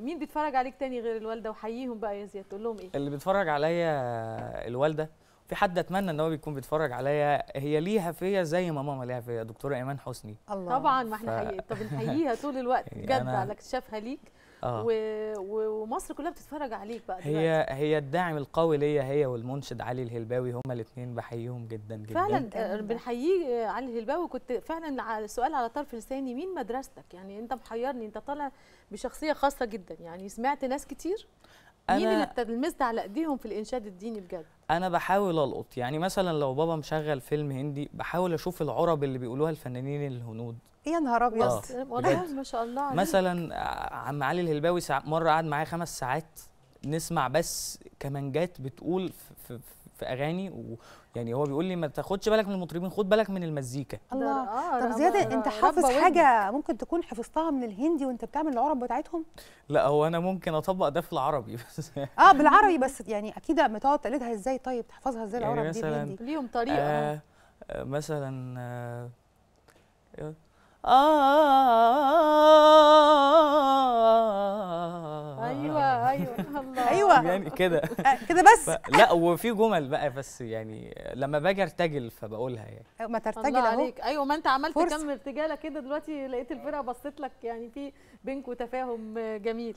مين بيتفرج عليك تاني غير الوالده وحييهم بقى يا زياد تقول لهم ايه اللي بيتفرج عليا الوالده في حد اتمنى ان هو بيكون بيتفرج عليا هي ليها فيا زي ما ماما ليها فيا دكتوره ايمان حسني الله. طبعا ما احنا ف... حقيقي طب نحييها طول الوقت يعني بجد على اكتشافها ليك آه. ومصر كلها بتتفرج عليك بقى دلوقتي. هي الداعم القوي ليا هي والمنشد علي الهلباوي هما الاثنين بحييهم جدا جدا فعلا آه، بنحييه علي الهلباوي كنت فعلا السؤال على طرف لساني مين مدرستك يعني انت محيرني انت طالع بشخصيه خاصه جدا يعني سمعت ناس كتير مين اللي بتلمست على ايديهم في الانشاد الديني بجد انا بحاول القط يعني مثلا لو بابا مشغل فيلم هندي بحاول اشوف العرب اللي بيقولوها الفنانين الهنود يا نهار ابيض آه، والله ما شاء الله عليك. مثلا آه، عم علي الهلباوي مره قعد معايا خمس ساعات نسمع بس كمانجات بتقول في, في, في اغاني ويعني هو بيقول لي ما تاخدش بالك من المطربين خد بالك من المزيكا الله آه طب زياد انت حافظ حاجه ممكن تكون حفظتها من الهندي وانت بتعمل العرب بتاعتهم لا هو انا ممكن اطبق ده في العربي بس اه بالعربي بس يعني اكيد ما تقعد تقلدها ازاي طيب تحفظها ازاي يعني العرب دي بالهندي ليهم طريقه آه مثلا آه آه ايوه ايوه ايوه يعني كده آه، كده بس لا وفي جمل بقى بس يعني لما باجي ارتجل فبقولها يعني ما ترتجل اهو ايوه ما انت عملت كم ارتجاله كده دلوقتي لقيت الفرقه بصيت لك يعني في بينكم تفاهم جميل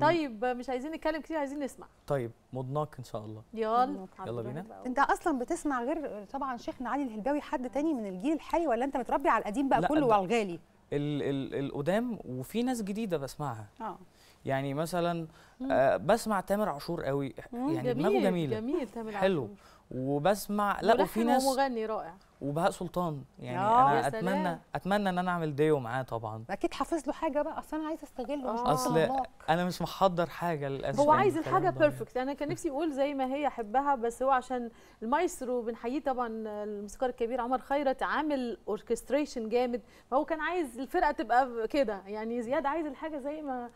طيب مش عايزين نتكلم كتير عايزين نسمع طيب مضناك ان شاء الله يلا يلا بينا انت اصلا بتسمع غير طبعا شيخنا علي الهلباوي حد تاني من الجيل الحالي ولا انت متربي على القديم بقى كله وعلى الغالي القدام وفي ناس جديده بسمعها اه يعني مثلا آه بسمع تامر عاشور قوي يعني دماغه جميل جميله جميل تامر عاشور حلو وبسمع لا وفي ناس ومغني رائع وبهاء سلطان يعني آه، انا اتمنى سلام. اتمنى ان انا اعمل ديو معاه طبعا اكيد حافظ له حاجه بقى اصل انا عايزه استغله مش اصل انا مش محضر حاجه للاسف هو عايز الحاجه بيرفكت انا كان نفسي اقول زي ما هي احبها بس هو عشان المايسترو بنحييه طبعا الموسيقار الكبير عمر خيرت عامل اوركستريشن جامد فهو كان عايز الفرقه تبقى كده يعني زياد عايز الحاجه زي ما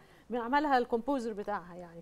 عملها الكومبوزر بتاعها يعني